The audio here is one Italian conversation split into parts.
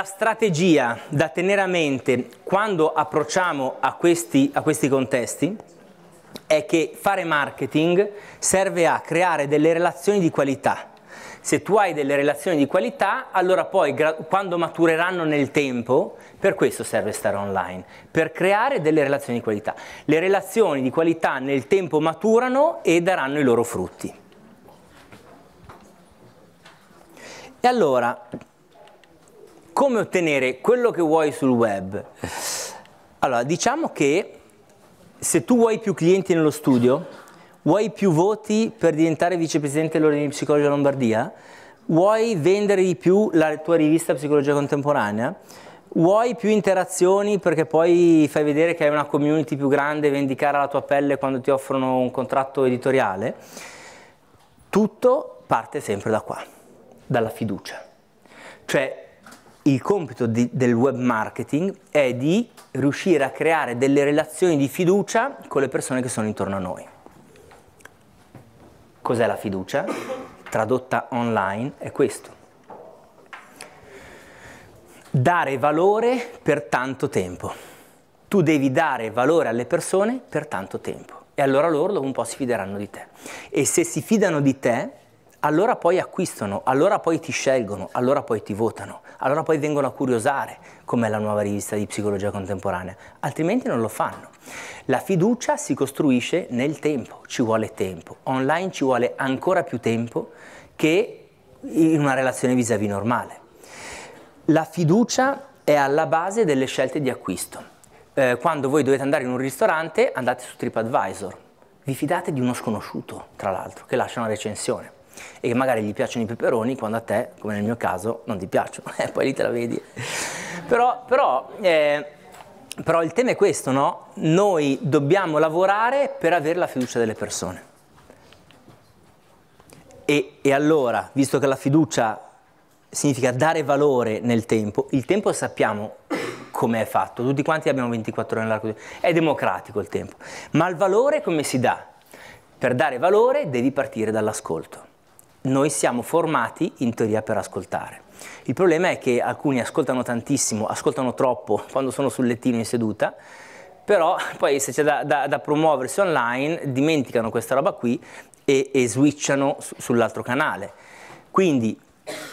La strategia da tenere a mente quando approcciamo a questi, a questi contesti è che fare marketing serve a creare delle relazioni di qualità. Se tu hai delle relazioni di qualità, allora poi quando matureranno nel tempo, per questo serve stare online, per creare delle relazioni di qualità. Le relazioni di qualità nel tempo maturano e daranno i loro frutti. E allora, come ottenere quello che vuoi sul web? Allora, diciamo che se tu vuoi più clienti nello studio, vuoi più voti per diventare vicepresidente dell'Ordine di Psicologia Lombardia, vuoi vendere di più la tua rivista Psicologia Contemporanea, vuoi più interazioni perché poi fai vedere che hai una community più grande, vendi la tua pelle quando ti offrono un contratto editoriale, tutto parte sempre da qua, dalla fiducia. Cioè, il compito di, del web marketing è di riuscire a creare delle relazioni di fiducia con le persone che sono intorno a noi. Cos'è la fiducia? Tradotta online è questo. Dare valore per tanto tempo. Tu devi dare valore alle persone per tanto tempo e allora loro dopo un po' si fideranno di te. E se si fidano di te, allora poi acquistano, allora poi ti scelgono, allora poi ti votano, allora poi vengono a curiosare com'è la nuova rivista di psicologia contemporanea, altrimenti non lo fanno. La fiducia si costruisce nel tempo, ci vuole tempo, online ci vuole ancora più tempo che in una relazione vis-à-vis -vis normale. La fiducia è alla base delle scelte di acquisto. Eh, quando voi dovete andare in un ristorante andate su TripAdvisor, vi fidate di uno sconosciuto, tra l'altro, che lascia una recensione e che magari gli piacciono i peperoni quando a te, come nel mio caso, non ti piacciono, e eh, poi lì te la vedi. però, però, eh, però il tema è questo, no? Noi dobbiamo lavorare per avere la fiducia delle persone. E, e allora, visto che la fiducia significa dare valore nel tempo, il tempo sappiamo come è fatto, tutti quanti abbiamo 24 ore nell'arco di... è democratico il tempo, ma il valore come si dà? Per dare valore devi partire dall'ascolto noi siamo formati in teoria per ascoltare. Il problema è che alcuni ascoltano tantissimo, ascoltano troppo quando sono sul lettino in seduta, però poi se c'è da, da, da promuoversi online dimenticano questa roba qui e, e switchano su, sull'altro canale. Quindi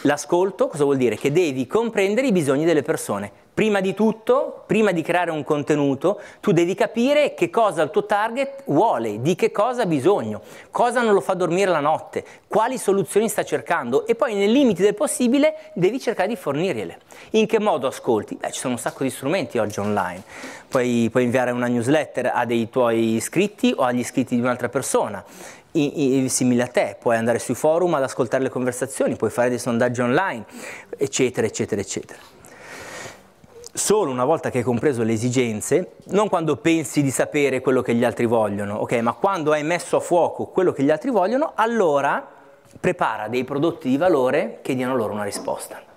l'ascolto cosa vuol dire? Che devi comprendere i bisogni delle persone, Prima di tutto, prima di creare un contenuto, tu devi capire che cosa il tuo target vuole, di che cosa ha bisogno, cosa non lo fa dormire la notte, quali soluzioni sta cercando e poi nei limiti del possibile devi cercare di fornirgliele. In che modo ascolti? Beh, ci sono un sacco di strumenti oggi online. Puoi, puoi inviare una newsletter a dei tuoi iscritti o agli iscritti di un'altra persona simile a te, puoi andare sui forum ad ascoltare le conversazioni, puoi fare dei sondaggi online, eccetera, eccetera, eccetera solo una volta che hai compreso le esigenze, non quando pensi di sapere quello che gli altri vogliono, ok? Ma quando hai messo a fuoco quello che gli altri vogliono, allora prepara dei prodotti di valore che diano loro una risposta.